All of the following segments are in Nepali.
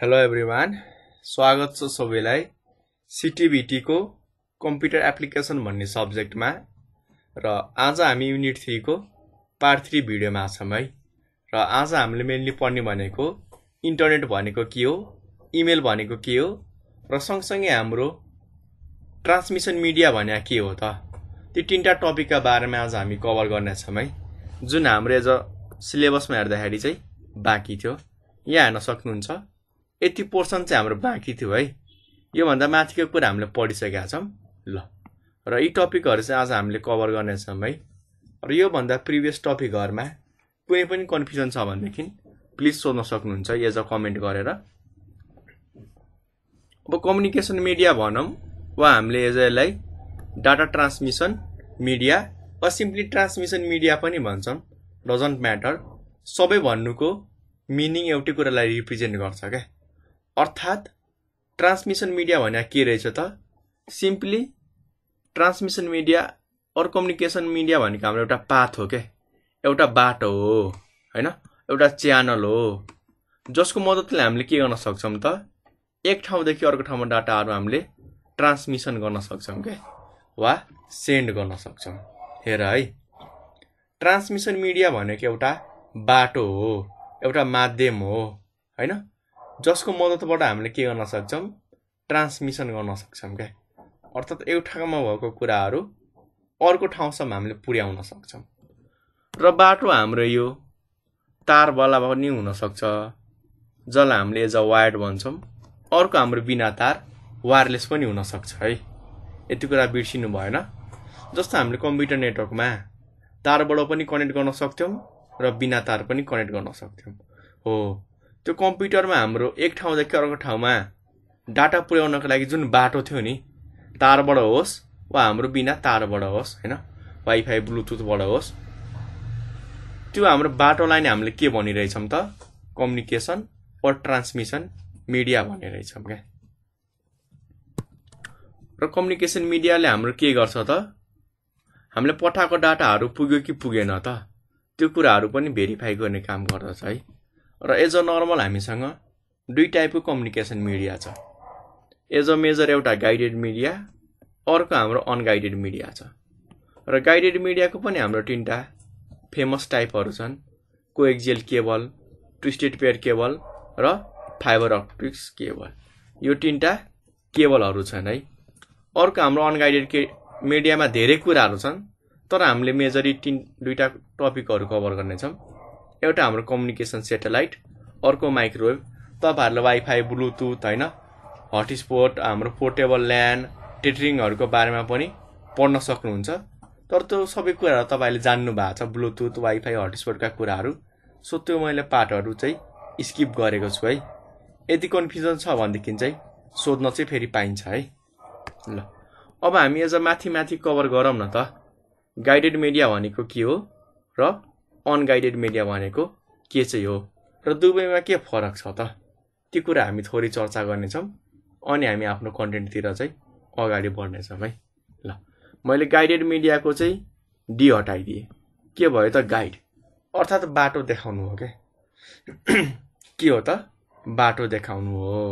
हेलो एभ्रिवान स्वागत छ सबैलाई सिटिभिटीको कम्प्युटर एप्लिकेसन भन्ने सब्जेक्टमा र आज हामी युनिट थ्रीको पार्ट थ्री भिडियोमा छौँ है र आज हामीले मेनली पढ्ने भनेको इन्टरनेट भनेको के हो इमेल भनेको के हो र सँगसँगै हाम्रो ट्रान्समिसन मिडिया भने के हो त ती तिनवटा टपिकका बारेमा आज हामी कभर गर्नेछौँ है जुन हाम्रो एज अ सिलेबसमा हेर्दाखेरि चाहिँ बाँकी थियो यहाँ हेर्न सक्नुहुन्छ यति पोर्सन चाहिँ हाम्रो बाँकी थियो है योभन्दा माथिको कुरा हामीले पढिसकेका छौँ ल र यी टपिकहरू चाहिँ आज हामीले कभर गर्नेछौँ है र योभन्दा प्रिभियस टपिकहरूमा कुनै पनि कन्फ्युजन छ भनेदेखि प्लिज सोध्न सक्नुहुन्छ एज अ कमेन्ट गरेर अब कम्युनिकेसन मिडिया भनौँ वा हामीले एज यसलाई डाटा ट्रान्समिसन मिडिया वा सिम्पली ट्रान्समिसन मिडिया पनि भन्छौँ डजन्ट म्याटर सबै भन्नुको मिनिङ एउटै कुरालाई रिप्रेजेन्ट गर्छ क्या अर्थात् ट्रान्समिसन मिडिया भने के रहेछ त सिम्पली ट्रान्समिसन मिडिया अरू कम्युनिकेसन मिडिया भनेको हाम्रो एउटा पाथ हो क्या एउटा बाटो हो होइन एउटा च्यानल हो जसको मद्दतले हामीले के गर्न सक्छौँ त एक ठाउँदेखि अर्को ठाउँमा डाटाहरू हामीले ट्रान्समिसन गर्न सक्छौँ क्या वा सेन्ड गर्न सक्छौँ हेर है ट्रान्समिसन मिडिया भनेको एउटा बाटो हो एउटा माध्यम हो होइन जसको मद्दतबाट हामीले के गर्न सक्छौँ ट्रान्समिसन गर्न सक्छौँ क्या अर्थात् एउटामा भएको कुराहरू अर्को ठाउँसम्म हामीले पुर्याउन सक्छौँ र बाटो हाम्रो यो तार तारवाला पनि हुनसक्छ जसलाई हामीले एज अ वायर्ड भन्छौँ अर्को हाम्रो बिना तार वायरलेस पनि हुनसक्छ है यति कुरा बिर्सिनु भएन जस्तो हामीले कम्प्युटर नेटवर्कमा तारबाट पनि कनेक्ट गर्न सक्थ्यौँ र बिना तार पनि कनेक्ट गर्न सक्थ्यौँ हो त्यो कम्प्युटरमा हाम्रो एक ठाउँदेखि अर्को ठाउँमा डाटा पुर्याउनको लागि जुन बाटो थियो नि तारबाट होस् वा हाम्रो बिना तारबाट होस् होइन वाइफाई ब्लुटुथबाट होस् त्यो हाम्रो बाटोलाई नै हामीले के भनिरहेछौँ त कम्युनिकेसन वा ट्रान्समिसन मिडिया भनिरहेछौँ क्या र कम्युनिकेसन मिडियाले हाम्रो के गर्छ त हामीले पठाएको डाटाहरू पुग्यो कि पुगेन त त्यो कुराहरू पनि भेरिफाई गर्ने काम गर्दछ है र एज अ नर्मल हामीसँग दुई टाइपको कम्युनिकेसन मिडिया छ एज अ मेजर एउटा गाइडेड मिडिया अर्को हाम्रो अनगाइडेड मिडिया छ र गाइडेड मिडियाको पनि हाम्रो तिनवटा फेमस टाइपहरू छन् coaxial cable twisted pair cable र फाइबर अप्टिक्स केबल यो तिनवटा केबलहरू छन् है अर्को हाम्रो अनगाइडेड के मिडियामा धेरै कुराहरू छन् तर हामीले मेजरी तिन दुईवटा टपिकहरू कभर गर्नेछौँ एउटा हाम्रो कम्युनिकेसन सेटेलाइट अर्को माइक्रोवेभ तपाईँहरूलाई वाइफाई ब्लुटुथ होइन हटस्पोट हाम्रो पोर्टेबल ल्यान्ड टेटरिङहरूको बारेमा पनि पढ्न सक्नुहुन्छ तर त्यो सबै कुराहरू तपाईँले जान्नु भएको छ ब्लुटुथ वाइफाई हटस्पोटका कुराहरू सो त्यो मैले पार्टहरू चाहिँ स्किप गरेको छु है यदि कन्फ्युजन छ भनेदेखि चाहिँ सोध्न चाहिँ फेरि पाइन्छ है ल अब हामी एज माथि माथि कभर गरौँ न त गाइडेड मिडिया भनेको के हो र अनगाइडेड मिडिया भनेको के चाहिँ हो र दुवैमा के फरक छ त त्यो कुरा हामी थोरै चर्चा गर्नेछौँ अनि हामी आफ्नो कन्टेन्टतिर चाहिँ अगाडि बढ्नेछौँ है ल मैले गाइडेड मिडियाको चाहिँ डी हटाइदिएँ के भयो त गाइड अर्थात् बाटो देखाउनु हो क्या के हो त बाटो देखाउनु हो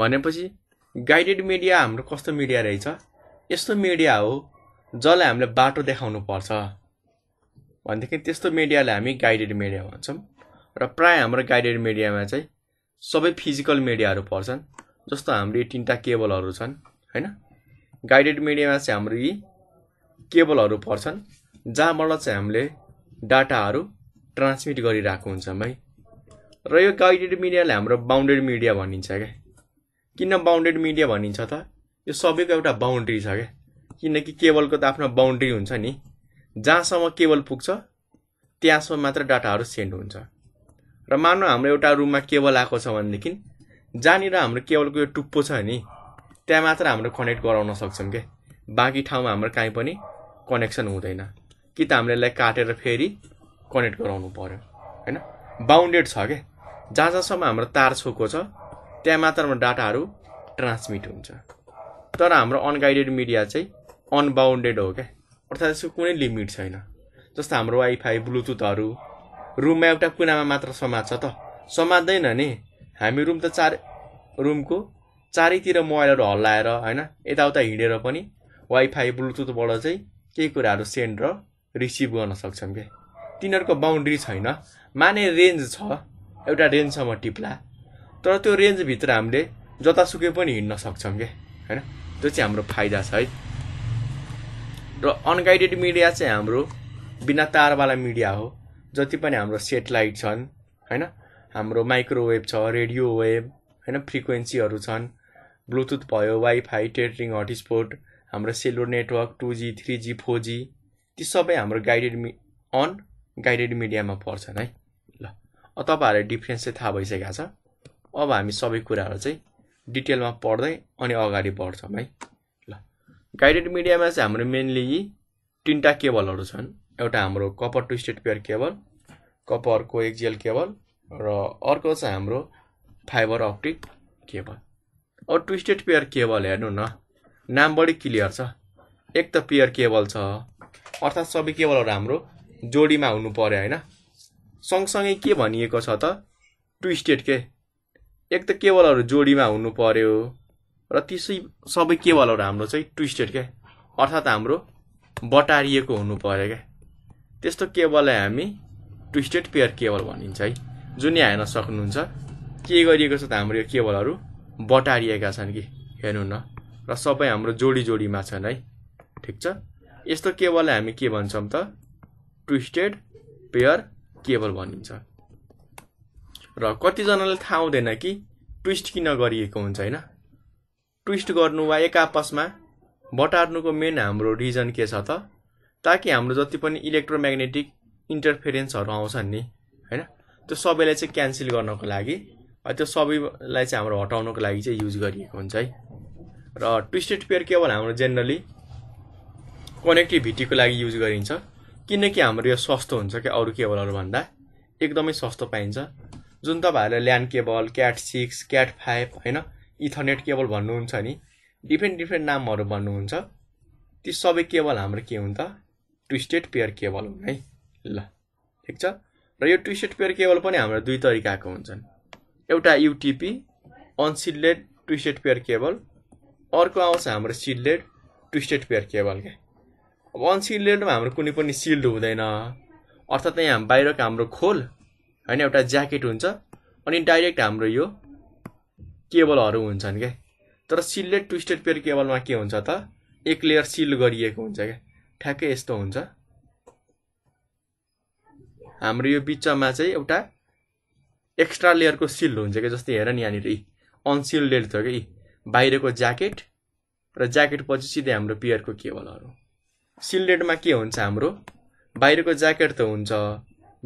भनेपछि गाइडेड मिडिया हाम्रो कस्तो मिडिया रहेछ यस्तो मिडिया हो जसलाई हामीले बाटो देखाउनु पर्छ भनेदेखि त्यस्तो मिडियालाई हामी गाइडेड मिडिया भन्छौँ र प्रायः हाम्रो गाइडेड मिडियामा चाहिँ सबै फिजिकल मिडियाहरू पर्छन् जस्तो हाम्रो यी तिनवटा केबलहरू छन् होइन गाइडेड मिडियामा चाहिँ हाम्रो यी केबलहरू पर्छन् जहाँबाट चाहिँ हामीले डाटाहरू ट्रान्समिट गरिरहेको हुन्छौँ है र यो गाइडेड मिडियालाई हाम्रो बााउन्डेड मिडिया भनिन्छ क्या किन बााउन्डेड मिडिया भनिन्छ त यो सबैको एउटा बााउन्ड्री छ क्या किनकि केबलको त आफ्नो बााउन्ड्री हुन्छ नि जहाँसम्म केबल पुग्छ त्यहाँसम्म मात्र डाटाहरू सेन्ड हुन्छ र मान्नु हाम्रो एउटा रुममा केबल आएको छ भनेदेखि जहाँनिर हाम्रो केबलको यो टुप्पो छ नि त्यहाँ मात्र हाम्रो कनेक्ट गराउन सक्छौँ क्या बाँकी ठाउँमा हाम्रो काहीँ पनि कनेक्सन हुँदैन कि त हामीले यसलाई काटेर फेरि कनेक्ट गराउनु पऱ्यो होइन बााउन्डेड छ क्या जहाँ जहाँसम्म हाम्रो तार छोएको छ त्यहाँ मात्र हाम्रो डाटाहरू ट्रान्समिट हुन्छ तर हाम्रो अनगाइडेड मिडिया चाहिँ अनबााउन्डेड हो क्या अर्थात् यसको कुनै लिमिट छैन जस्तो हाम्रो वाइफाई ब्लुटुथहरू रुममा एउटा कुनामा मात्र समात्छ त समात्दैन नि हामी रुम त चार रुमको चारैतिर मोबाइलहरू हल्लाएर होइन यताउता हिँडेर पनि वाइफाई ब्लुटुथबाट चाहिँ केही कुराहरू सेन्ड र रिसिभ गर्न सक्छौँ क्या तिनीहरूको बााउन्ड्री छैन माने रेन्ज छ एउटा रेन्जसम्म टिप्ला तर त्यो रेन्जभित्र हामीले जतासुकै पनि हिँड्न सक्छौँ क्या होइन त्यो चाहिँ हाम्रो फाइदा छ है र अनगाइडेड मिडिया चाहिँ हाम्रो बिना तारवाला मिडिया हो जति पनि हाम्रो सेटेलाइट छन् होइन हाम्रो माइक्रोवेभ छ रेडियो वेभ होइन फ्रिक्वेन्सीहरू छन् ब्लुटुथ भयो वाइफाई टेटरिङ हटस्पोट हाम्रो cellular network two G three G four G ती सबै हाम्रो गाइडेड मि अन गाइडेड मिडियामा पर्छन् है ल तपाईँहरूलाई डिफ्रेन्स चाहिँ थाहा भइसकेको छ अब हामी सबै कुराहरू चाहिँ डिटेलमा पढ्दै अनि अगाडि बढ्छौँ है गाइडेड मिडियामा चाहिँ हाम्रो मेनली यी तिनवटा केबलहरू छन् एउटा हाम्रो कपर ट्विस्टेड पेयर केबल कपरको एक्जिएल केबल र अर्को चाहिँ हाम्रो फाइबर अप्टिक केबल अब ट्विस्टेड पेयर केबल हेर्नु न नाम बढी क्लियर छ एक त पेयर केबल छ अर्थात् सबै केबलहरू हाम्रो जोडीमा हुनु पऱ्यो होइन सँगसँगै के भनिएको छ त ट्विस्टेड के एक त केबलहरू जोडीमा हुनु पऱ्यो र त्यसै सबै केवलहरू हाम्रो चाहिँ ट्विस्टेड क्या अर्थात् हाम्रो बटारिएको हुनु पऱ्यो क्या त्यस्तो केवललाई हामी ट्विस्टेड पेयर केवल भनिन्छ है जुन यहाँ हेर्न सक्नुहुन्छ के गरिएको छ त हाम्रो यो केवलहरू बटारिएका छन् कि हेर्नु न र सबै हाम्रो जोडी जोडीमा छन् है ठिक छ यस्तो केबललाई हामी के भन्छौँ त ट्विस्टेड पेयर केबल भनिन्छ र कतिजनालाई थाहा हुँदैन कि ट्विस्ट किन गरिएको हुन्छ होइन ट्विस्ट गर्नु वा एक आपसमा बटार्नुको मेन हाम्रो रिजन के छ त ताकि हाम्रो जति पनि इलेक्ट्रोम्याग्नेटिक इन्टरफेरेन्सहरू आउँछन् नि होइन त्यो सबैलाई चाहिँ क्यान्सल गर्नको लागि त्यो सबैलाई चाहिँ हाम्रो हटाउनको लागि चाहिँ युज गरिएको हुन्छ है र ट्विस्टेड पेयर केवल हाम्रो जेनरली कनेक्टिभिटीको लागि युज गरिन्छ किनकि हाम्रो यो सस्तो हुन्छ क्या अरू केबलहरूभन्दा एकदमै सस्तो पाइन्छ जुन तपाईँहरूले land cable cat six cat five होइन इथरनेट केबल भन्नुहुन्छ नि डिफ्रेन्ट डिफ्रेन्ट नामहरू भन्नुहुन्छ ती सबै केबल हाम्रो के हुन् त ट्विस्टेड पेयर केबल हुन् है ल ठिक छ र यो ट्विस्टेड पेयर केबल पनि हाम्रो दुई तरिकाको हुन्छन् एउटा UTP unshielded twisted pair cable अर्को आउँछ हाम्रो सिल्डेड ट्विस्टेड पेयर केबल क्या अब अनसिल्डेडमा हाम्रो कुनै पनि सिल्ड हुँदैन अर्थात् यहाँ बाहिरको हाम्रो खोल होइन एउटा ज्याकेट हुन्छ अनि डाइरेक्ट हाम्रो यो केबलहरू हुन्छन् क्या तर सिल्डेड ट्विस्टेड पेयर केबलमा के हुन्छ त एक लेयर सिल गरिएको हुन्छ क्या ठ्याक्कै यस्तो हुन्छ हाम्रो यो बिचमा चाहिँ एउटा एक्स्ट्रा लेयरको सिल हुन्छ क्या जस्तै हेर नि यहाँनिर यी अनसिल्डेड थियो कि बाहिरको ज्याकेट र ज्याकेट पछि सिधै हाम्रो पेयरको केबलहरू सिल्डेडमा के हुन्छ हाम्रो बाहिरको ज्याकेट त हुन्छ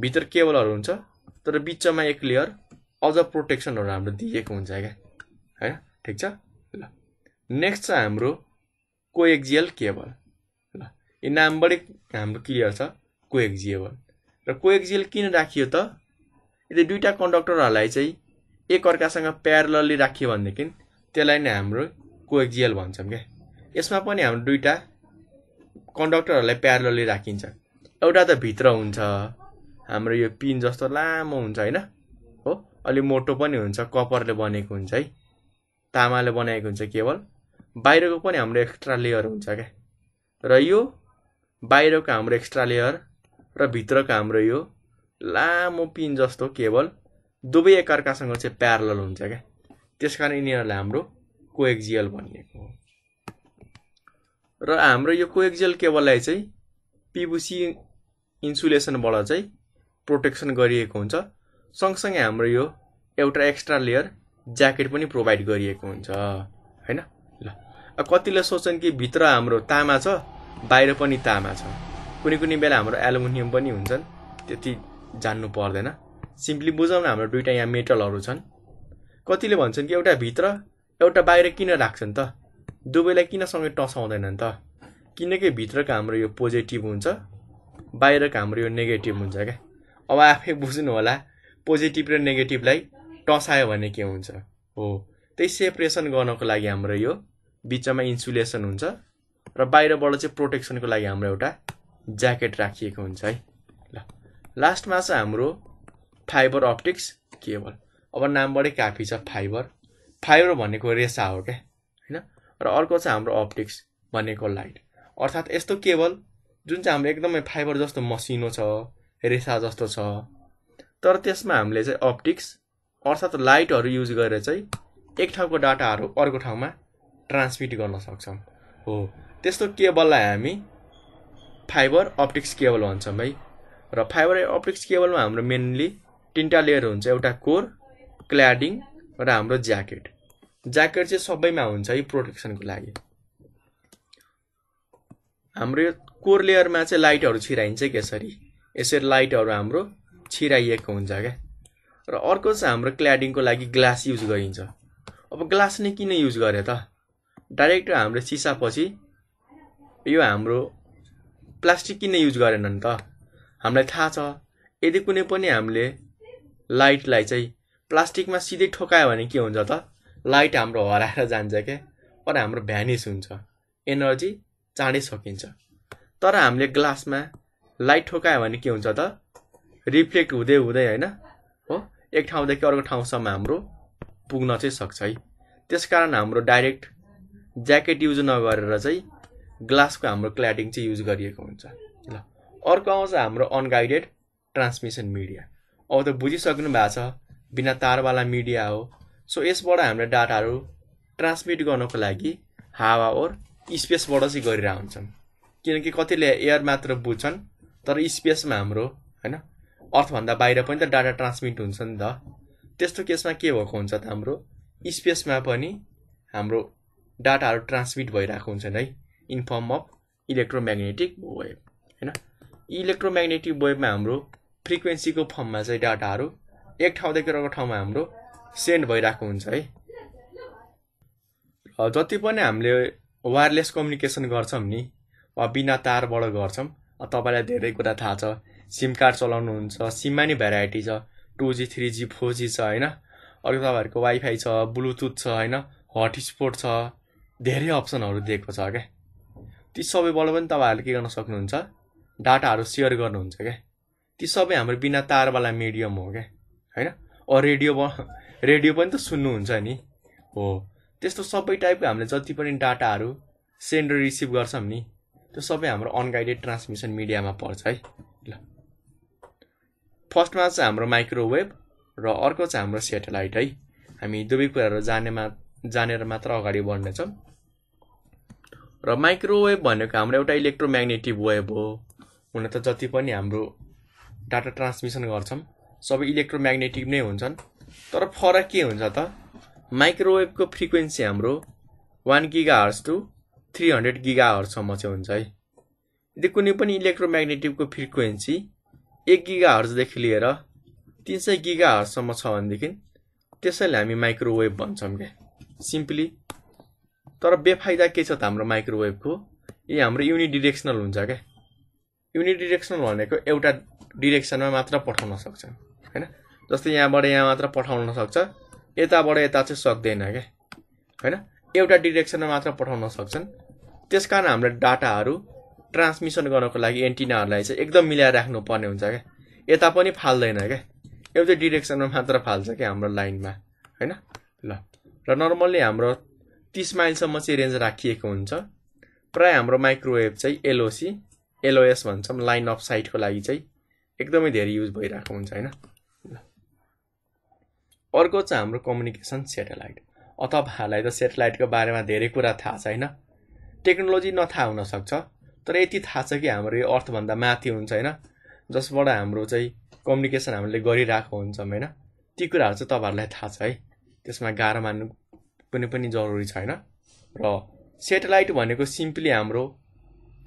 भित्र केबलहरू हुन्छ तर बिचमा एक लेयर अझ प्रोटेक्सनहरू हाम्रो दिएको हुन्छ क्या होइन ठिक छ ल नेक्स्ट छ हाम्रो कोएक्जियल केबल ल यो नामबाटै हाम्रो क्लियर छ कोएक्जिएबल र कोएक्जियल किन राखियो त यदि दुईवटा कन्डक्टरहरूलाई चाहिँ एकअर्कासँग प्यारलली राखियो भनेदेखि त्यसलाई नै हाम्रो कोएक्जियल भन्छौँ क्या यसमा पनि हाम्रो दुईवटा कन्डक्टरहरूलाई प्यारलली राखिन्छ एउटा त भित्र हुन्छ हाम्रो यो पिन जस्तो लामो हुन्छ होइन हो अलिक मोटो पनि हुन्छ कपरले बनेको हुन्छ है तामाले बनाएको हुन्छ केवल बाहिरको पनि हाम्रो एक्स्ट्रा लेयर हुन्छ क्या र यो बाहिरको हाम्रो एक्स्ट्रा लेयर र भित्रको हाम्रो यो लामो पिन जस्तो केवल दुवै एकअर्कासँग चाहिँ प्यारल हुन्छ क्या त्यस कारण यिनीहरूलाई हाम्रो कोएक्जियल भनिएको हो र हाम्रो यो कोएक्जियल केबललाई चाहिँ पिबुसी इन्सुलेसनबाट चाहिँ प्रोटेक्सन गरिएको हुन्छ सँगसँगै हाम्रो यो एउटा एक्स्ट्रा लेयर ज्याकेट पनि प्रोभाइड गरिएको हुन्छ होइन ल कतिले सोच्छन् कि भित्र हाम्रो तामा छ बाहिर पनि तामा छ कुनै कुनै बेला हाम्रो एलुमिनियम पनि हुन्छन् त्यति जान्नु पर्दैन सिम्पली बुझौँ न हाम्रो दुइटा यहाँ मेटलहरू छन् कतिले भन्छन् कि एउटा भित्र एउटा बाहिर किन राख्छन् त दुवैलाई किनसँगै टसाउँदैनन् त किनकि भित्रको हाम्रो यो पोजिटिभ हुन्छ बाहिरको हाम्रो यो नेगेटिभ हुन्छ क्या अब आफै बुझ्नु होला पोजिटिभ र नेगेटिभलाई टसायो भने के हुन्छ हो त्यही सेपरेसन गर्नको लागि हाम्रो यो बिचमा इन्सुलेसन हुन्छ र बाहिरबाट चाहिँ प्रोटेक्सनको लागि हाम्रो एउटा ज्याकेट राखिएको हुन्छ है ल लास्टमा चाहिँ हाम्रो फाइबर अप्टिक्स केबल अब नामबाटै काफी छ फाइबर फाइबर भनेको रेसा हो क्या होइन र अर्को चाहिँ हाम्रो अप्टिक्स भनेको लाइट अर्थात् यस्तो केबल जुन चाहिँ हाम्रो एकदमै फाइबर जस्तो मसिनो छ रेसा जस्तो छ तर त्यसमा हामीले चाहिँ अप्टिक्स अर्थात् लाइटहरू युज गरेर चाहिँ एक ठाउँको डाटाहरू अर्को ठाउँमा ट्रान्समिट गर्न सक्छौँ हो त्यस्तो केबललाई हामी फाइबर अप्टिक्स केबल भन्छौँ है र फाइबर अप्टिक्स केबलमा हाम्रो मेनली तिनवटा लेयर हुन्छ एउटा कोर क्ल्याडिङ र हाम्रो ज्याकेट ज्याकेट चाहिँ सबैमा हुन्छ है प्रोटेक्सनको लागि हाम्रो यो कोर लेयरमा चाहिँ लाइटहरू छिराइन्छ यसरी यसरी लाइटहरू हाम्रो छिराइएको हुन्छ क्या र अर्को चाहिँ हाम्रो क्ल्याडिङको लागि ग्लास युज गरिन्छ अब ग्लास नै किन युज गरे त डाइरेक्ट हाम्रो सिसापछि यो हाम्रो प्लास्टिक किन युज गरेन नि त हामीलाई थाहा छ यदि कुनै पनि हामीले लाइटलाई चाहिँ प्लास्टिकमा सिधै ठोकायो भने के हुन्छ त लाइट हाम्रो हराएर जान्छ क्या अरू हाम्रो भ्यानिस हुन्छ एनर्जी चाँडै सकिन्छ तर हामीले ग्लासमा लाइट ठोकायो भने के हुन्छ त रिफ्लेक्ट हुँदै हुँदै होइन एक ठाउँदेखि अर्को ठाउँसम्म हाम्रो पुग्न चाहिँ सक्छ है त्यसकारण हाम्रो डाइरेक्ट ज्याकेट युज नगरेर चाहिँ ग्लासको हाम्रो क्ल्याडिङ चाहिँ युज गरिएको हुन्छ ल अर्को आउँछ हाम्रो अनगाइडेड ट्रान्समिसन मिडिया अब त बुझिसक्नु भएको छ बिना तारवाला मिडिया हो सो यसबाट हाम्रो डाटाहरू ट्रान्समिट गर्नको लागि हावा ओर स्पेसबाट चाहिँ गरिरह हुन्छन् किनकि कतिले एयर मात्र बुझ्छन् तर स्पेसमा हाम्रो होइन अर्थभन्दा बाहिर पनि त डाटा ट्रान्समिट हुन्छ नि त त्यस्तो केसमा के भएको हुन्छ त हाम्रो स्पेसमा पनि हाम्रो डाटाहरू ट्रान्समिट भइरहेको हुन्छन् है in form of electromagnetic wave होइन इलेक्ट्रोम्याग्नेटिक वेभमा हाम्रो फ्रिक्वेन्सीको फर्ममा चाहिँ डाटाहरू एक ठाउँदेखि अर्को ठाउँमा हाम्रो सेन्ड भइरहेको हुन्छ है जति पनि हामीले वायरलेस कम्युनिकेसन गर्छौँ नि वा बिना तारबाट गर्छौँ तपाईँलाई धेरै कुरा थाहा छ सिम कार्ड चलाउनुहुन्छ सिममा नि भेराइटी छ two G three G four G छ होइन अर्को तपाईँहरूको वाइफाई छ ब्लुटुथ छ होइन हटस्पोट छ धेरै अप्सनहरू दिएको छ क्या ती सबैबाट पनि तपाईँहरूले के गर्न सक्नुहुन्छ डाटाहरू सेयर गर्नुहुन्छ क्या ती सबै हाम्रो बिना तारवाला मिडियम हो क्या होइन अरू रेडियो रेडियो पनि त सुन्नुहुन्छ नि हो त्यस्तो सबै टाइपको हामीले जति पनि डाटाहरू सेन्ड र रिसिभ गर्छौँ नि त्यो सबै हाम्रो अनगाइडेड ट्रान्समिसन मिडियामा पर्छ है फर्स्टमा चाहिँ हाम्रो माइक्रोवेभ र अर्को चाहिँ हाम्रो सेटेलाइट है हामी दुवै कुराहरू जानेमा जानेर मात्र अगाडि बढ्नेछौँ र माइक्रोवेभ भनेको हाम्रो एउटा इलेक्ट्रोम्याग्नेटिक वेभ हो हुन त जति पनि हाम्रो डाटा ट्रान्समिसन गर्छौँ सबै इलेक्ट्रोम्याग्नेटिक नै हुन्छन् तर फरक के हुन्छ त माइक्रोवेभको फ्रिक्वेन्सी हाम्रो one giga hertz to three hundred giga हर्ससम्म चाहिँ हुन्छ है यदि कुनै पनि इलेक्ट्रोम्याग्नेटिकको फ्रिक्वेन्सी एक गिगा हर्जदेखि लिएर तिन सय गिगा हर्जसम्म छ भनेदेखि त्यसैले हामी माइक्रोवेभ भन्छौँ क्या सिम्पली तर बेफाइदा के छ त हाम्रो माइक्रोवेभको यी हाम्रो युनिडिरेक्सनल हुन्छ क्या युनिडिरेक्सनल भनेको एउटा डिरेक्सनमा मात्र पठाउन सक्छ होइन जस्तै यहाँबाट यहाँ मात्र पठाउन सक्छ यताबाट यता चाहिँ सक्दैन क्या होइन एउटा डिरेक्सनमा मात्र पठाउन सक्छन् त्यस कारण हाम्रो डाटाहरू ट्रान्समिसन गर्नको लागि एन्टिनाहरूलाई चाहिँ एकदम मिलाएर राख्नुपर्ने हुन्छ क्या यता पनि फाल्दैन क्या एउटै डिरेक्सनमा मात्र फाल्छ क्या हाम्रो लाइनमा होइन ल र नर्मल्ली हाम्रो तिस माइलसम्म चाहिँ रेन्ज राखिएको हुन्छ प्रायः हाम्रो माइक्रोवेभ चाहिँ एलओसी एलओएस भन्छौँ लाइन अफ साइटको लागि चाहिँ एकदमै धेरै युज भइरहेको हुन्छ होइन अर्को चाहिँ हाम्रो कम्युनिकेसन सेटेलाइट तपाईँहरूलाई त सेटेलाइटको बारेमा धेरै कुरा थाहा छ होइन टेक्नोलोजी नथाहा हुनसक्छ तर यति थाहा छ कि हाम्रो यो अर्थभन्दा माथि हुन्छ होइन जसबाट हाम्रो चाहिँ कम्युनिकेसन हामीले गरिरहेको हुन्छौँ होइन ती कुराहरू चाहिँ तपाईँहरूलाई थाहा छ है त्यसमा गाह्रो मान्नु पनि पनि जरुरी छैन र सेटेलाइट भनेको सिम्पली हाम्रो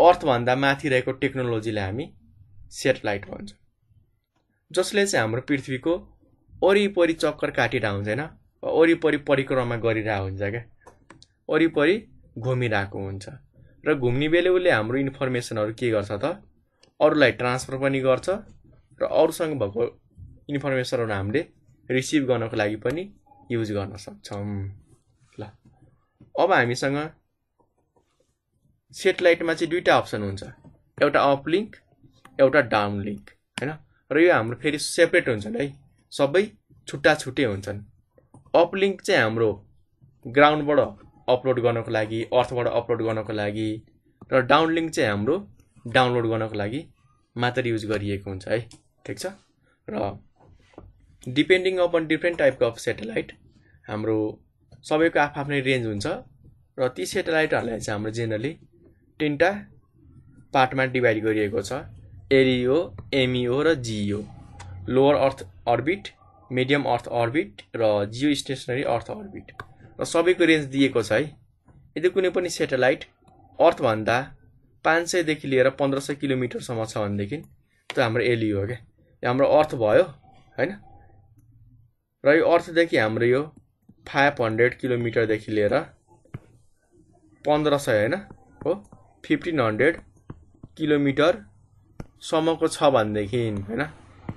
अर्थभन्दा माथि रहेको टेक्नोलोजीलाई हामी सेटेलाइट भन्छौँ जसले चाहिँ हाम्रो पृथ्वीको वरिपरि चक्कर काटिरहेको हुन्छ होइन वरिपरि परिक्रमा गरिरहेको हुन्छ क्या वरिपरि घुमिरहेको हुन्छ र घुम्ने बेला उसले हाम्रो इन्फर्मेसनहरू के गर्छ त अरूलाई ट्रान्सफर पनि गर्छ र अरूसँग भएको इन्फर्मेसनहरू हामीले रिसिभ गर्नको लागि पनि युज गर्न सक्छौँ ल अब हामीसँग सेटेलाइटमा चाहिँ दुईवटा अप्सन हुन्छ एउटा अपलिङ्क एउटा डाउन लिङ्क होइन र यो हाम्रो फेरि सेपरेट हुन्छन् है सबै छुट्टा छुट्टै हुन्छन् अपलिङ्क चाहिँ हाम्रो ग्राउन्डबाट अपलोड गर्नको लागि अर्थबाट अपलोड गर्नको लागि र डाउनलिङ्क चाहिँ हाम्रो डाउनलोड गर्नको लागि मात्र युज गरिएको हुन्छ है ठिक छ र डिपेन्डिङ अपन डिफ्रेन्ट टाइपको अफ सेटेलाइट हाम्रो सबैको आफ्नै रेन्ज हुन्छ र ती सेटेलाइटहरूलाई चाहिँ हाम्रो जेनरली तिनवटा पार्टमा डिभाइड गरिएको छ एरियो एमइओ e र GEO lower earth orbit medium earth orbit र जियो स्टेसनरी अर्थ अर्बिट र सबैको रेन्ज दिएको छ है यदि कुनै पनि सेटेलाइट अर्थभन्दा पाँच सयदेखि लिएर पन्ध्र सय किलोमिटरसम्म छ भनेदेखि त्यो हाम्रो एलियो हो क्या हाम्रो अर्थ भयो होइन र यो अर्थदेखि हाम्रो यो फाइभ हन्ड्रेड किलोमिटरदेखि लिएर पन्ध्र सय होइन हो फिफ्टिन हन्ड्रेड किलोमिटरसम्मको छ भनेदेखि होइन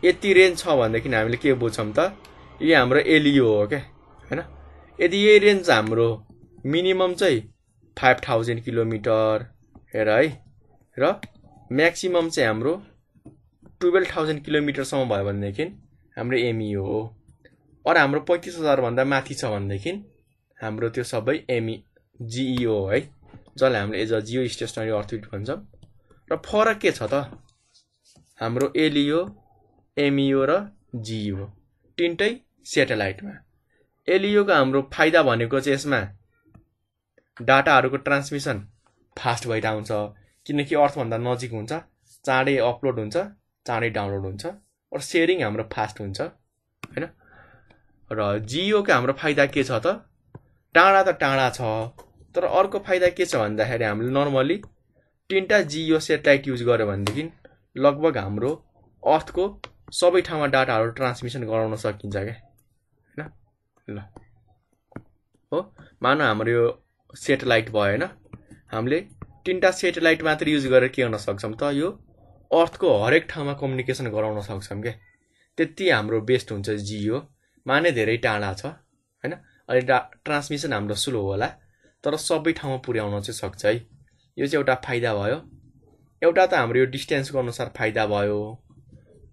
यति रेन्ज छ भनेदेखि हामीले के बुझ्छौँ त यो हाम्रो एलियो हो क्या होइन यदि यही रेन्ज हाम्रो मिनिमम चाहिँ फाइभ थाउजन्ड किलोमिटर हेर है र म्याक्सिमम चाहिँ हाम्रो टुवेल्भ थाउजन्ड किलोमिटरसम्म भयो भनेदेखि हाम्रो एमइओ e हो अरू हाम्रो पैँतिस हजारभन्दा माथि छ भनेदेखि हाम्रो त्यो सबै एमइ जिइओ हो है जसलाई हामीले एज अ जियो स्टेसनरी अर्थविट भन्छौँ र फरक के छ त हाम्रो एलइओ एमइओ e e र जिइओ तिनटै सेटेलाइटमा एलियोको हाम्रो फाइदा भनेको चाहिँ यसमा डाटाहरूको ट्रान्समिसन फास्ट भएर हुन्छ किनकि अर्थभन्दा नजिक हुन्छ चाँडै अपलोड हुन्छ चाँडै डाउनलोड हुन्छ र सेयरिङ हाम्रो फास्ट हुन्छ होइन र जियोको हाम्रो फाइदा के छ त टाढा त टाढा छ तर अर्को फाइदा के छ भन्दाखेरि हामीले नर्मली तिनवटा जियो सेटेलाइट युज गर्यो भनेदेखि लगभग हाम्रो अर्थको सबै ठाउँमा डाटाहरू ट्रान्समिसन गराउन सकिन्छ क्या ल हो मान हाम्रो यो सेटेलाइट भयो होइन हामीले तिनवटा सेटेलाइट मात्र युज गरेर के गर्न सक्छौँ त यो अर्थको हरेक ठाउँमा कम्युनिकेसन गराउन सक्छौँ क्या त्यति हाम्रो बेस्ट हुन्छ जियो माने धेरै टाढा छ होइन अहिले डा ट्रान्समिसन हाम्रो स्लो होला तर सबै ठाउँमा पुर्याउन चाहिँ सक्छ है यो चाहिँ एउटा फाइदा भयो एउटा त हाम्रो यो डिस्टेन्सको अनुसार फाइदा भयो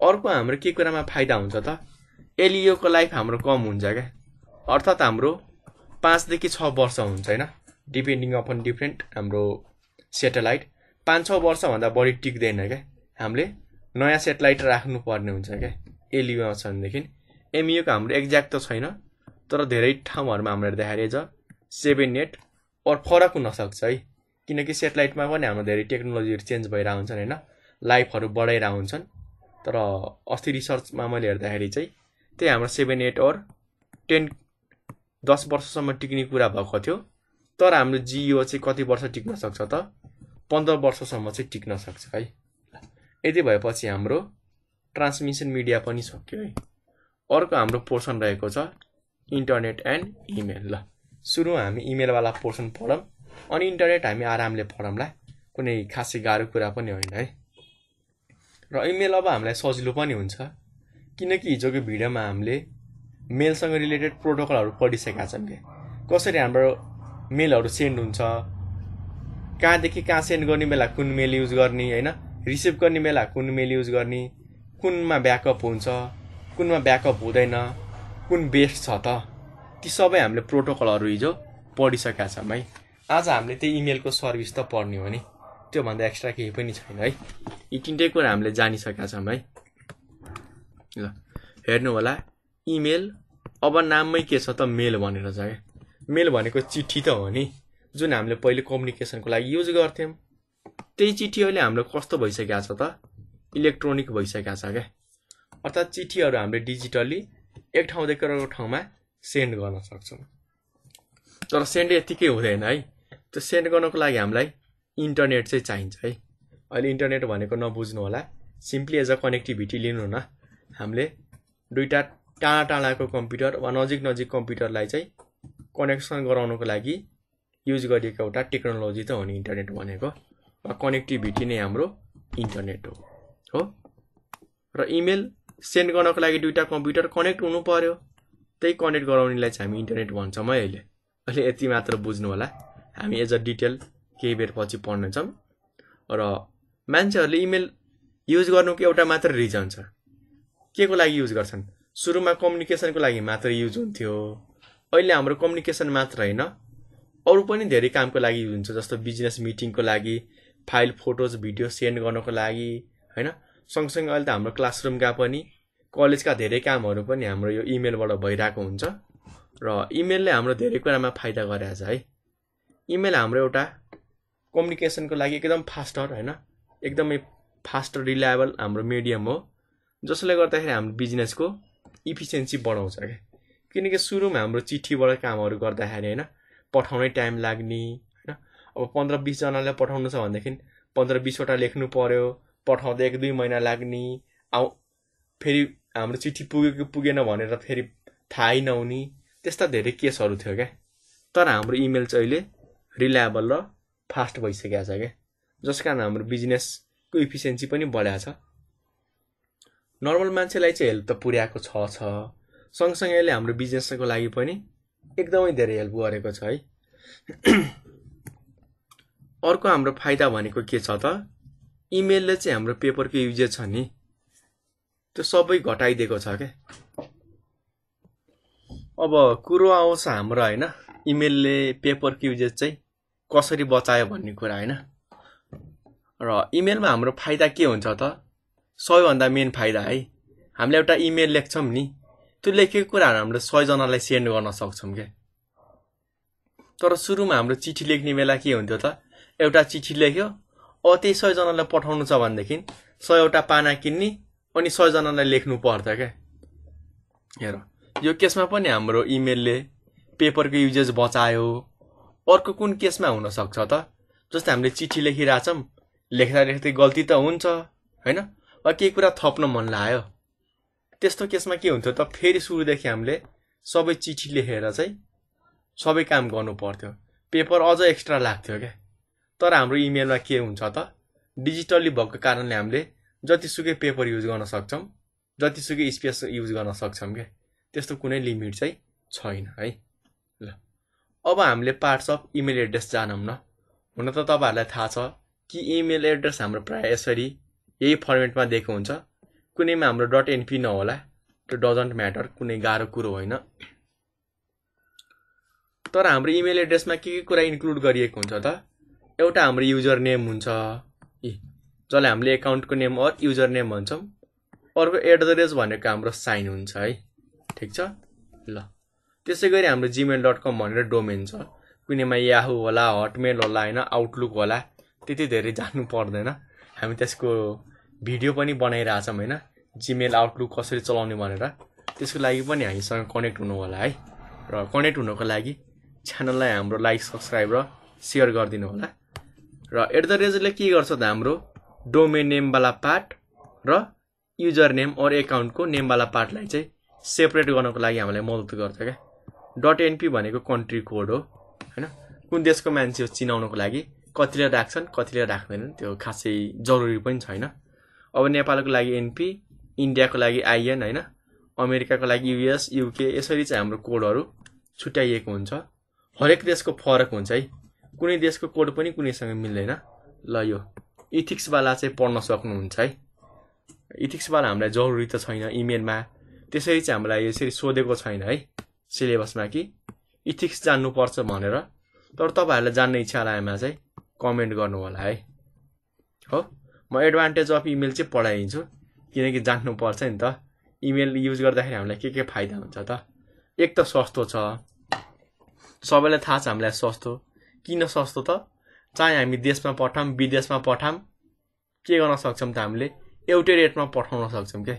अर्को हाम्रो के कुरामा फाइदा हुन्छ त एलियोको लाइफ हाम्रो कम हुन्छ क्या अर्थात् हाम्रो पाँचदेखि छ वर्ष हुन्छ होइन डिपेन्डिङ अपन डिफ्रेन्ट हाम्रो सेटेलाइट पाँच छ वर्षभन्दा बढी टिक्दैन क्या हामीले नयाँ सेटेलाइट राख्नुपर्ने हुन्छ क्या एलियुमा छ भनेदेखि एमयुको हाम्रो एक्ज्याक्ट त छैन तर धेरै ठाउँहरूमा हाम्रो हेर्दाखेरि एज सेभेन एट अरू फरक हुनसक्छ है किनकि सेटेलाइटमा पनि हाम्रो धेरै टेक्नोलोजीहरू चेन्ज भइरहेको हुन्छन् होइन लाइफहरू बढाइरह हुन्छन् तर अस्ति रिसर्चमा मैले हेर्दाखेरि चाहिँ त्यही हाम्रो सेभेन एट अर टेन दस वर्षसम्म टिक्ने कुरा भएको थियो तर हाम्रो जियो चाहिँ कति वर्ष टिक्न सक्छ त पन्ध्र वर्षसम्म चाहिँ टिक्न सक्छ है यति भएपछि हाम्रो ट्रान्समिसन मिडिया पनि सक्यो है अर्को हाम्रो पोर्सन रहेको छ इन्टरनेट एन्ड इमेल ल सुरु हामी इमेलवाला पोर्सन पढौँ अनि इन्टरनेट हामी आरामले पढौँला कुनै खासै गाह्रो कुरा पनि होइन है र इमेल अब हामीलाई सजिलो पनि हुन्छ किनकि हिजोको भिडियोमा हामीले मेलसँग रिलेटेड प्रोटोकलहरू पढिसकेका छन् कि कसरी हाम्रो मेलहरू सेन्ड हुन्छ कहाँदेखि कहाँ सेन्ड गर्ने बेला कुन मेल युज गर्ने होइन रिसिभ गर्ने बेला कुन मेल युज गर्ने कुनमा ब्याकअप हुन्छ कुनमा ब्याकअप हुँदैन कुन बेस्ट छ त ती सबै हामीले प्रोटोकलहरू हिजो पढिसकेका छौँ है आज हामीले त्यो इमेलको सर्भिस त पढ्ने हो नि त्योभन्दा एक्स्ट्रा केही पनि छैन है यी तिनटै कुरा हामीले जानिसकेका छौँ है ल हेर्नु होला इमेल अब नाममै के छ त मेल भनेर छ क्या मेल भनेको चिठी त हो नि जुन हामीले पहिले कम्युनिकेसनको लागि युज गर्थ्यौँ त्यही चिठी अहिले हाम्रो कस्तो भइसकेको छ त इलेक्ट्रोनिक भइसकेको छ क्या अर्थात् चिठीहरू हामीले डिजिटल्ली एक ठाउँदेखि अर्को ठाउँमा सेन्ड गर्न सक्छौँ तर सेन्ड यत्तिकै हुँदैन है त्यो सेन्ड गर्नको लागि हामीलाई इन्टरनेट चाहिँ चाहिन्छ है अहिले इन्टरनेट भनेको नबुझ्नु होला सिम्पली एज अ कनेक्टिभिटी लिनु न हामीले दुईवटा टाढा टाढाको कम्प्युटर वा नजिक नजिक कम्प्युटरलाई चाहिँ कनेक्सन गराउनको लागि युज गरिएको एउटा टेक्नोलोजी त हो नि इन्टरनेट भनेको वा कनेक्टिभिटी नै हाम्रो इन्टरनेट हो हो र इमेल सेन्ड गर्नको लागि दुइटा कम्प्युटर कनेक्ट हुनु पर्यो त्यही कनेक्ट गराउनेलाई चाहिँ हामी इन्टरनेट भन्छौँ है अहिले अहिले यति मात्र बुझ्नु होला हामी एज अ डिटेल केही बेर पछि पढ्नेछौँ र मान्छेहरूले इमेल युज गर्नुको एउटा मात्र रिजन छ के को लागि युज गर्छन् सुरुमा कम्युनिकेसनको लागि मात्र युज हुन्थ्यो अहिले हाम्रो कम्युनिकेसन मात्र होइन अरू पनि धेरै कामको लागि युज हुन्छ जस्तो बिजनेस मिटिङको लागि फाइल फोटोज भिडियो सेन्ड गर्नको लागि होइन सँगसँगै अहिले त हाम्रो क्लासरुमका पनि कलेजका धेरै कामहरू पनि हाम्रो यो इमेलबाट भइरहेको हुन्छ र इमेलले हाम्रो धेरै कुरामा फाइदा गराएको छ है इमेल हाम्रो एउटा कम्युनिकेसनको लागि एकदम फास्टर होइन एकदमै फास्ट रिलायबल हाम्रो मिडियम हो जसले गर्दाखेरि हाम्रो बिजनेसको इफिसियन्सी बढाउँछ क्या किनकि सुरुमा हाम्रो चिठीबाट कामहरू गर्दाखेरि होइन पठाउनै टाइम लाग्ने होइन अब पन्ध्र बिसजनालाई पठाउनु छ भनेदेखि पन्ध्र बिसवटा लेख्नु पऱ्यो पठाउँदा एक दुई महिना लाग्ने आउ फेरि हाम्रो चिठी पुग्यो कि पुगेन भनेर फेरि थाहै नहुने त्यस्ता धेरै केसहरू थियो क्या तर हाम्रो इमेल चाहिँ अहिले रिलायबल र फास्ट भइसकेको छ क्या जस कारण हाम्रो बिजनेसको इफिसियन्सी पनि बढाएको छ नर्मल मान्छेलाई चाहिँ हेल्प त पुर्याएको छ छ सँगसँगै अहिले हाम्रो बिजनेसको लागि पनि एकदमै धेरै हेल्प गरेको छ है अर्को हाम्रो फाइदा भनेको के छ त इमेलले चाहिँ हाम्रो पेपरको युजेज छ नि त्यो सबै घटाइदिएको छ क्या अब कुरो आउँछ हाम्रो होइन इमेलले पेपरको युजेज चाहिँ कसरी बचायो भन्ने कुरा होइन र इमेलमा हाम्रो फाइदा के हुन्छ त सबैभन्दा मेन फाइदा है हामीले एउटा इमेल लेख्छौँ नि त्यो लेखेको कुराहरू हामीले सयजनालाई सेन्ड गर्न सक्छौँ क्या तर सुरुमा हाम्रो चिठी लेख्ने बेला के हुन्थ्यो त एउटा चिठी लेख्यो अ त्यही सयजनालाई पठाउनु छ भनेदेखि सयवटा पाना किन्ने अनि सयजनालाई लेख्नु पर्थ्यो क्या हेर यो केसमा पनि हाम्रो इमेलले पेपरको युजेज बचायो अर्को कुन केसमा हुनसक्छ त जस्तै हामीले चिठी लेखिरहेछौँ लेख्दा लेख्दै गल्ती त हुन्छ होइन वा केही कुरा थप्न मन लाग्यो त्यस्तो केसमा के हुन्थ्यो त फेरि सुरुदेखि हामीले सबै चिठी लेखेर चाहिँ सबै काम गर्नु पर्थ्यो पेपर अझ एक्स्ट्रा लाग्थ्यो क्या तर हाम्रो इमेलमा के हुन्छ त डिजिटल्ली भएको कारणले हामीले जतिसुकै पेपर युज गर्न सक्छौँ जतिसुकै स्पेस युज गर्न सक्छौँ क्या त्यस्तो कुनै लिमिट चाहिँ छैन है ल अब हामीले पार्ट्स अफ इमेल एड्रेस जानौँ न हुन त तपाईँहरूलाई थाहा छ कि इमेल एड्रेस हाम्रो प्रायः यसरी यही फर्मेटमा दिएको हुन्छ कुनैमा हाम्रो डट एनपी नहोला त्यो डजन्ट म्याटर कुनै गाह्रो कुरो होइन तर हाम्रो इमेल एड्रेसमा के के कुरा इन्क्लुड गरिएको हुन्छ त एउटा हाम्रो युजर नेम हुन्छ जसलाई हामीले एकाउन्टको नेम अर युजर नेम भन्छौँ अर्को एट द भनेको हाम्रो साइन हुन्छ है ठिक छ ल त्यसै गरी हाम्रो जिमेल डट कम भनेर डोमेन छ कुनैमा याहु होला हटमेल होला होइन आउटलुक होला त्यति धेरै जान्नु पर्दैन हामी त्यसको भिडियो पनि बनाइरहेछौँ होइन जिमेल आउटलुक कसरी चलाउने भनेर त्यसको लागि पनि हामीसँग कनेक्ट हुनु होला है र कनेक्ट हुनुको लागि च्यानललाई हाम्रो लाइक सब्सक्राइब र सेयर गरिदिनु होला र एट द रेजले के गर्छ त हाम्रो डोमेन नेमवाला पार्ट र युजर नेम अर एकाउन्टको नेमवाला पार्टलाई चाहिँ सेपरेट गर्नको लागि हामीलाई मद्दत गर्छ क्या डट एनपी भनेको कन्ट्री कोड हो होइन कुन देशको मान्छे हो चिनाउनको लागि कतिले राख्छन् कतिले राख्दैनन् त्यो खासै जरुरी पनि छैन अब नेपालको लागि एनपी इन्डियाको लागि आइएन होइन अमेरिकाको लागि युएस युके यसरी चाहिँ हाम्रो कोडहरू छुट्याइएको हुन्छ हरेक देशको फरक हुन्छ है कुनै देशको कोड पनि कुनैसँग मिल्दैन ल यो इथिक्सवाला चाहिँ पढ्न सक्नुहुन्छ है इथिक्सवाला हामीलाई जरुरी त छैन इमेलमा त्यसरी चाहिँ हामीलाई यसरी सोधेको छैन है सिलेबसमा कि इथिक्स जान्नुपर्छ भनेर तर तपाईँहरूलाई जान्ने इच्छा लागेमा चाहिँ कमेन्ट गर्नु होला है हो म एडभान्टेज अफ इमेल चाहिँ पढाइदिन्छु किनकि जान्नुपर्छ नि त इमेल युज गर्दाखेरि हामीलाई के के फाइदा हुन्छ त एक त सस्तो छ सबैलाई थाहा छ हामीलाई सस्तो किन सस्तो त चाहे हामी देशमा पठाऊँ विदेशमा पठाऊँ के गर्न सक्छौँ त हामीले एउटै रेटमा पठाउन सक्छौँ के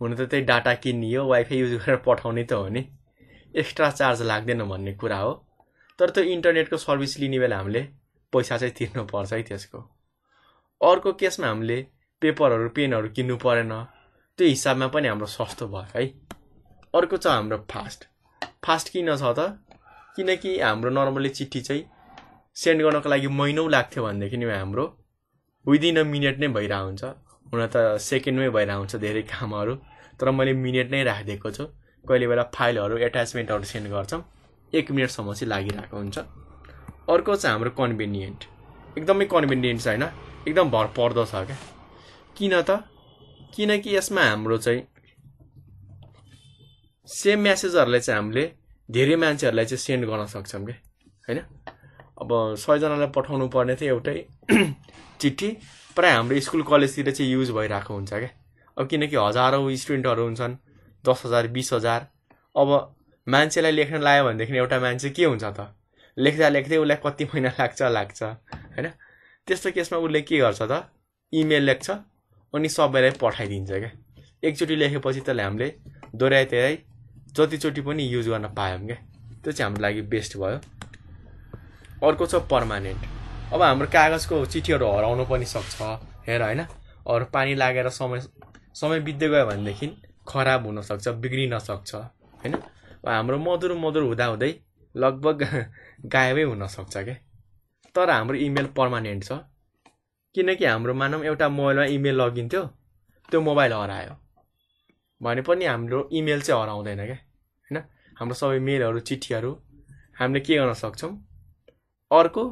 हुन त त्यही डाटा किनियो वाइफाई युज गरेर पठाउने त हो नि एक्स्ट्रा चार्ज लाग्दैन भन्ने कुरा हो तर त्यो इन्टरनेटको सर्भिस लिने बेला हामीले पैसा चाहिँ तिर्नुपर्छ है त्यसको अर्को केसमा हामीले पेपरहरू पेनहरू किन्नु परेन त्यो हिसाबमा पनि हाम्रो सस्तो भयो है अर्को छ हाम्रो फास्ट फास्ट किन छ त किनकि हाम्रो नर्मली चिठी चाहिँ सेन्ड गर्नको लागि महिनौ लाग्थ्यो भनेदेखि हाम्रो विदिन अ मिनट नै भइरहेको हुन्छ हुन त सेकेन्डमै भइरहेको हुन्छ धेरै कामहरू तर मैले मिनट नै राखिदिएको छु कहिले बेला फाइलहरू एट्याचमेन्टहरू सेन्ड गर्छौँ एक मिनटसम्म चाहिँ लागिरहेको हुन्छ अर्को चाहिँ हाम्रो कन्भिनियन्ट एकदमै कन्भिनियन्ट छ होइन एकदम भर पर्दछ क्या किन त किनकि यसमा हाम्रो चाहिँ सेम म्यासेजहरूलाई चाहिँ हामीले धेरै मान्छेहरूलाई चाहिँ सेन्ड गर्न सक्छौँ क्या होइन अब सयजनालाई पठाउनु पर्ने थियो एउटै चिठी प्रायः हाम्रो स्कुल कलेजतिर चाहिँ युज भइरहेको हुन्छ क्या अब किनकि हजारौँ स्टुडेन्टहरू हुन्छन् दस हजार बिस हजार अब मान्छेलाई लेख्न लायो भनेदेखि एउटा मान्छे के हुन्छ त लेख्दा लेख्दै उसलाई कति महिना लाग्छ लाग्छ होइन त्यस्तो केसमा उसले के गर्छ त इमेल लेख्छ अनि सबैलाई पठाइदिन्छ क्या एकचोटि लेखेपछि त्यसलाई हामीले दोहोऱ्याइ त्यही जतिचोटि पनि युज गर्न पायौँ क्या त्यो चाहिँ हाम्रो लागि बेस्ट भयो अर्को छ पर्मानेन्ट अब हाम्रो कागजको चिठीहरू हराउनु पनि सक्छ हेर होइन अरू पानी लागेर समय समय बित्दै गयो भनेदेखि खराब हुनसक्छ बिग्रिन सक्छ होइन हाम्रो मधुर मधुर हुँदाहुँदै लगभग गायबै हुनसक्छ क्या तर हाम्रो इमेल पर्मानेन्ट छ किनकि हाम्रो मानौँ एउटा मोबाइलमा इमेल लगइन थियो त्यो मोबाइल हरायो भने पनि हाम्रो इमेल चाहिँ हराउँदैन क्या होइन हाम्रो सबै मेलहरू चिठीहरू हामीले के गर्न सक्छौँ अर्को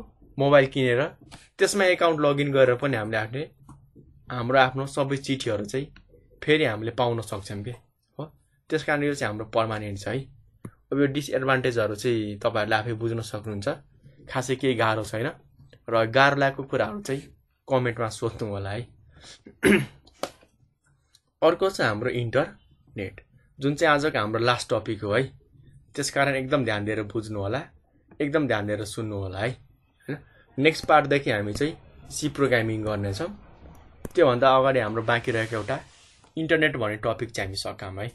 मोबाइल किनेर त्यसमा एकाउन्ट लगइन गरेर पनि हामीले आफ्नो हाम्रो आफ्नो सबै चिठीहरू चाहिँ फेरि हामीले पाउन सक्छौँ कि हो त्यस कारण यो चाहिँ हाम्रो पर्मानेन्ट छ है अब यो डिसएडभान्टेजहरू चाहिँ तपाईँहरूले आफै बुझ्न सक्नुहुन्छ खासै केही गाह्रो छैन र गाह्रो लागेको कुराहरू चाहिँ कमेन्टमा सोध्नु होला है अर्को छ हाम्रो इन्टरनेट जुन चाहिँ आजको हाम्रो लास्ट टपिक हो है त्यस कारण एकदम ध्यान दिएर बुझ्नु होला एकदम ध्यान दिएर सुन्नु होला है होइन नेक्स्ट पार्टदेखि हामी चाहिँ सी प्रोग्रामिङ गर्नेछौँ त्योभन्दा अगाडि हाम्रो बाँकी रहेको एउटा इन्टरनेट भन्ने टपिक चाहिँ हामी सकाम है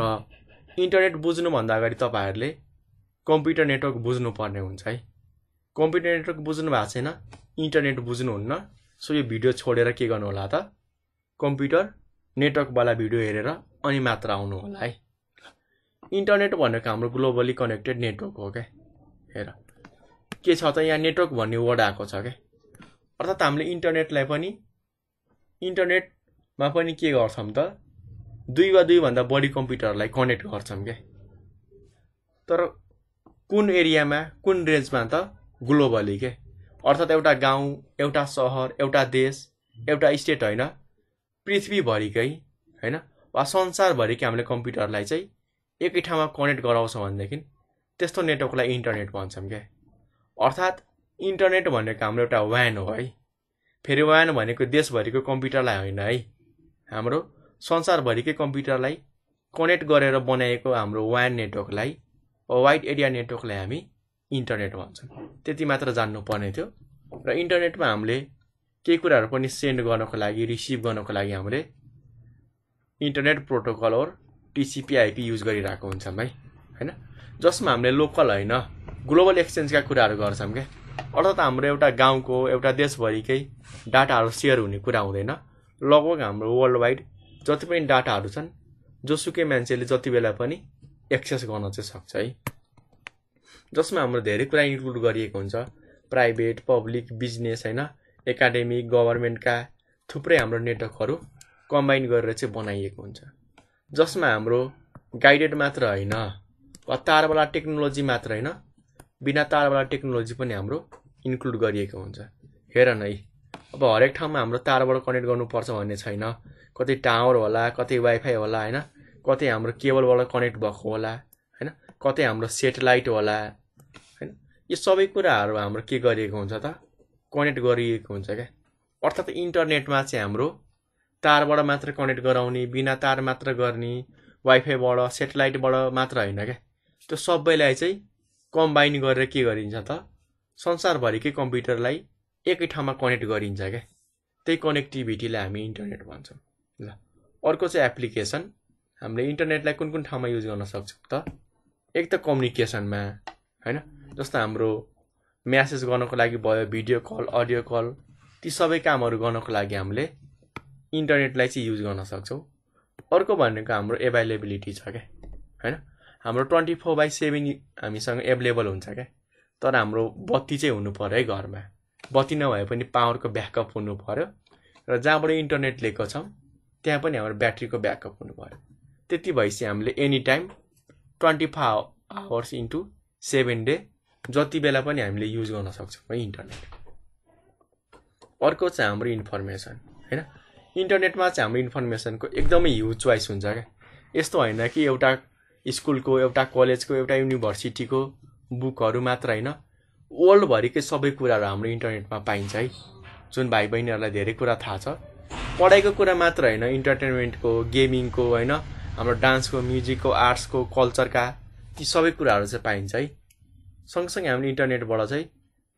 र इन्टरनेट बुझ्नुभन्दा अगाडि तपाईँहरूले कम्प्युटर नेटवर्क बुझ्नुपर्ने हुन्छ है कम्प्युटर नेटवर्क बुझ्नु भएको छैन इन्टरनेट बुझ्नुहुन्न सो यो भिडियो छोडेर के गर्नु होला त कम्प्युटर नेटवर्कवाला भिडियो हेरेर अनि मात्र आउनु होला है इन्टरनेट भनेको हाम्रो ग्लोबली कनेक्टेड नेटवर्क हो क्या हेर के छ त यहाँ नेटवर्क भन्ने वर्ड आएको छ क्या अर्थात् हामीले इन्टरनेटलाई पनि इन्टरनेटमा पनि के गर्छौँ त दुई वा दुईभन्दा बढी कम्प्युटरलाई कनेक्ट गर्छौँ क्या तर कुन एरियामा कुन रेन्जमा त ग्लोबली के अर्थात् एउटा गाउँ एउटा सहर एउटा देश एउटा स्टेट होइन पृथ्वीभरिकै होइन वा संसारभरिकै हामीले कम्प्युटरलाई चाहिँ एकै ठाउँमा कनेक्ट गराउँछौँ भनेदेखि त्यस्तो नेटवर्कलाई इन्टरनेट भन्छौँ क्या अर्थात् इन्टरनेट भनेको हाम्रो एउटा वान हो है फेरि वान भनेको देशभरिको कम्प्युटरलाई होइन है हाम्रो संसारभरिकै कम्प्युटरलाई कनेक्ट गरेर बनाएको हाम्रो वान नेटवर्कलाई वाइड एरिया नेटवर्कलाई हामी इन्टरनेट भन्छन् त्यति मात्र जान्नुपर्ने थियो र इन्टरनेटमा हामीले केही कुराहरू पनि सेन्ड गर्नको लागि रिसिभ गर्नको लागि हामीले internet protocol or TCPIP use गरिरहेको हुन्छौँ है होइन जसमा हामीले लोकल होइन ग्लोबल एक्सचेन्जका कुराहरू गर्छौँ क्या अर्थात् हाम्रो एउटा गाउँको एउटा देशभरिकै डाटाहरू सेयर हुने कुरा हुँदैन लगभग हाम्रो वर्ल्ड वाइड जति पनि डाटाहरू छन् जोसुकै मान्छेले जति बेला पनि एक्सेस गर्न चाहिँ सक्छ है जसमा हाम्रो धेरै कुरा इन्क्लुड गरिएको हुन्छ प्राइभेट पब्लिक बिजनेस होइन एकाडेमिक गभर्मेन्टका थुप्रै हाम्रो नेटवर्कहरू कम्बाइन गरेर चाहिँ बनाइएको हुन्छ जसमा हाम्रो गाइडेड मात्र होइन वा तारवाला टेक्नोलोजी मात्र होइन बिना तारवाला टेक्नोलोजी पनि हाम्रो इन्क्लुड गरिएको हुन्छ हेर न है अब हरेक ठाउँमा हाम्रो तारबाट कनेक्ट गर्नुपर्छ भन्ने छैन कतै टावर होला कतै वाइफाई होला होइन कतै हाम्रो केबलबाट कनेक्ट भएको होला कतै हाम्रो सेटेलाइट होला होइन यो सबै कुराहरू हाम्रो के गरिएको हुन्छ त कनेक्ट गरिएको हुन्छ क्या अर्थात् इन्टरनेटमा चाहिँ हाम्रो तारबाट मात्र कनेक्ट गराउने बिना तार मात्र गर्ने वाइफाईबाट सेटेलाइटबाट मात्र होइन क्या त्यो सबैलाई चाहिँ कम्बाइन गरेर के गरिन्छ त संसारभरिकै कम्प्युटरलाई एकै ठाउँमा कनेक्ट गरिन्छ क्या त्यही कनेक्टिभिटीलाई हामी इन्टरनेट भन्छौँ ल अर्को चाहिँ एप्लिकेसन हामीले इन्टरनेटलाई कुन कुन ठाउँमा युज गर्न सक्छौँ त एक त कम्युनिकेसनमा होइन जस्तो हाम्रो म्यासेज गर्नको लागि भयो भिडियो कल अडियो कल ती सबै कामहरू गर्नको लागि हामीले इन्टरनेटलाई चाहिँ युज गर्न सक्छौँ अर्को भनेको हाम्रो एभाइलेबिलिटी छ क्या होइन हाम्रो ट्वेन्टी फोर बाई सेभेन हामीसँग एभाइलेबल हुन्छ क्या तर हाम्रो बत्ती चाहिँ हुनु पऱ्यो है घरमा बत्ती नभए पनि पावरको ब्याकअप हुनु पऱ्यो र जहाँबाट इन्टरनेट लिएको छौँ त्यहाँ पनि हाम्रो ब्याट्रीको ब्याकअप हुनु पऱ्यो त्यति भएपछि हामीले any time twenty five hours into seven day जति बेला पनि हामीले युज गर्न सक्छौँ है इन्टरनेट अर्को चाहिँ हाम्रो इन्फर्मेसन होइन इन्टरनेटमा चाहिँ हाम्रो इन्फर्मेसनको एकदमै ह्युज चोइस हुन्छ क्या यस्तो होइन कि एउटा स्कुलको एउटा कलेजको एउटा युनिभर्सिटीको बुकहरू मात्र होइन वर्ल्डभरिकै सबै कुराहरू हाम्रो इन्टरनेटमा पाइन्छ है जुन भाइ बहिनीहरूलाई धेरै कुरा थाहा छ पढाइको कुरा मात्र होइन इन्टरटेनमेन्टको गेमिङको होइन हाम्रो डान्सको म्युजिकको आर्ट्सको कल्चरका ती सबै कुराहरू चाहिँ पाइन्छ है सँगसँगै हामीले इन्टरनेटबाट चाहिँ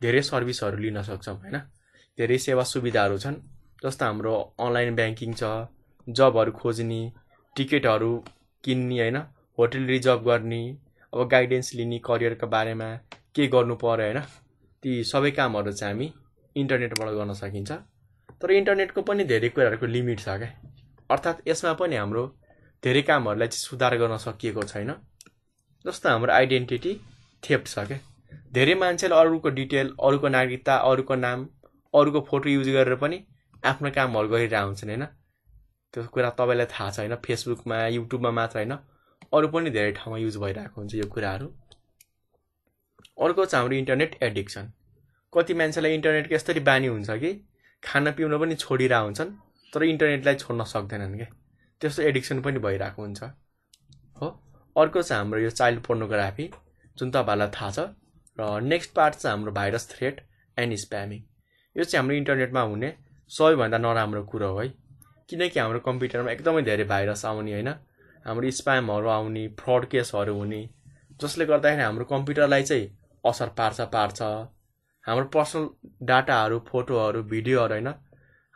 धेरै सर्भिसहरू लिन सक्छौँ होइन धेरै सेवा सुविधाहरू छन् जस्तो हाम्रो अनलाइन ब्याङ्किङ छ जबहरू खोज्ने टिकटहरू किन्ने होइन होटल रिजर्भ गर्ने अब गाइडेन्स लिने करियरको बारेमा के गर्नु पऱ्यो होइन ती सबै कामहरू चाहिँ हामी इन्टरनेटबाट गर्न सकिन्छ तर इन्टरनेटको पनि धेरै कुराहरूको लिमिट छ क्या अर्थात् यसमा पनि हाम्रो धेरै कामहरूलाई चाहिँ सुधार गर्न सकिएको छैन जस्तो हाम्रो आइडेन्टिटी थेप्ट छ क्या धेरै मान्छेले अरूको डिटेल अरूको नागरिकता अरूको नाम अरूको फोटो युज गरेर पनि आफ्नो कामहरू गरिरहेको हुन्छन् होइन त्यो कुरा तपाईँलाई थाहा छ छैन फेसबुकमा युट्युबमा मात्र होइन अरू पनि धेरै ठाउँमा युज भइरहेको हुन्छ यो कुराहरू अर्को चाहिँ हाम्रो इन्टरनेट एडिक्सन कति मान्छेलाई इन्टरनेटको यसरी बानी हुन्छ कि खाना पिउन पनि छोडिरहेको हुन्छन् तर इन्टरनेटलाई छोड्न सक्दैनन् क्या त्यस्तो एडिक्सन पनि भइरहेको हुन्छ हो अर्को छ हाम्रो यो चाइल्ड पोर्नोग्राफी जुन तपाईँहरूलाई थाहा छ र नेक्स्ट पार्ट चाहिँ हाम्रो भाइरस थ्रेट एन्ड स्प्यामिङ यो चाहिँ हाम्रो इन्टरनेटमा हुने सबैभन्दा नराम्रो कुरो हो है किनकि हाम्रो कम्प्युटरमा एकदमै धेरै भाइरस आउने होइन हाम्रो स्प्यामहरू आउने फ्रड केसहरू हुने जसले गर्दाखेरि हाम्रो कम्प्युटरलाई चाहिँ असर पार्छ पार्छ हाम्रो पर्सनल डाटाहरू फोटोहरू भिडियोहरू होइन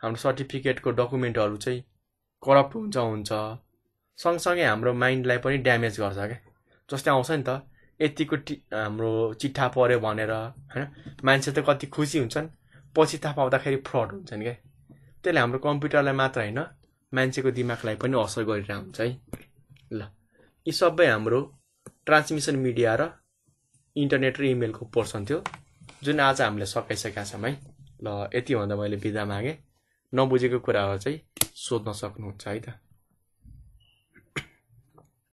हाम्रो सर्टिफिकेटको डकुमेन्टहरू चाहिँ करप्ट हुन्छ हुन्छ सँगसँगै हाम्रो माइन्डलाई पनि ड्यामेज गर्छ क्या जस्तै आउँछ नि त यतिको टि हाम्रो चिठा पऱ्यो भनेर होइन मान्छे त कति खुसी हुन्छन् पछि थाहा पाउँदाखेरि फ्रड हुन्छन् क्या त्यसले हाम्रो कम्प्युटरलाई मात्र होइन मान्छेको दिमागलाई पनि असर गरिरहेको हुन्छ है ल यी सबै हाम्रो ट्रान्समिसन मिडिया र इन्टरनेट र इमेलको पोर्सन थियो जुन आज हामीले सकाइसकेका छौँ है ल यति भन्दा मैले बिदा मागेँ नबुझेको कुराहरू चाहिँ सोध्न सक्नुहुन्छ है त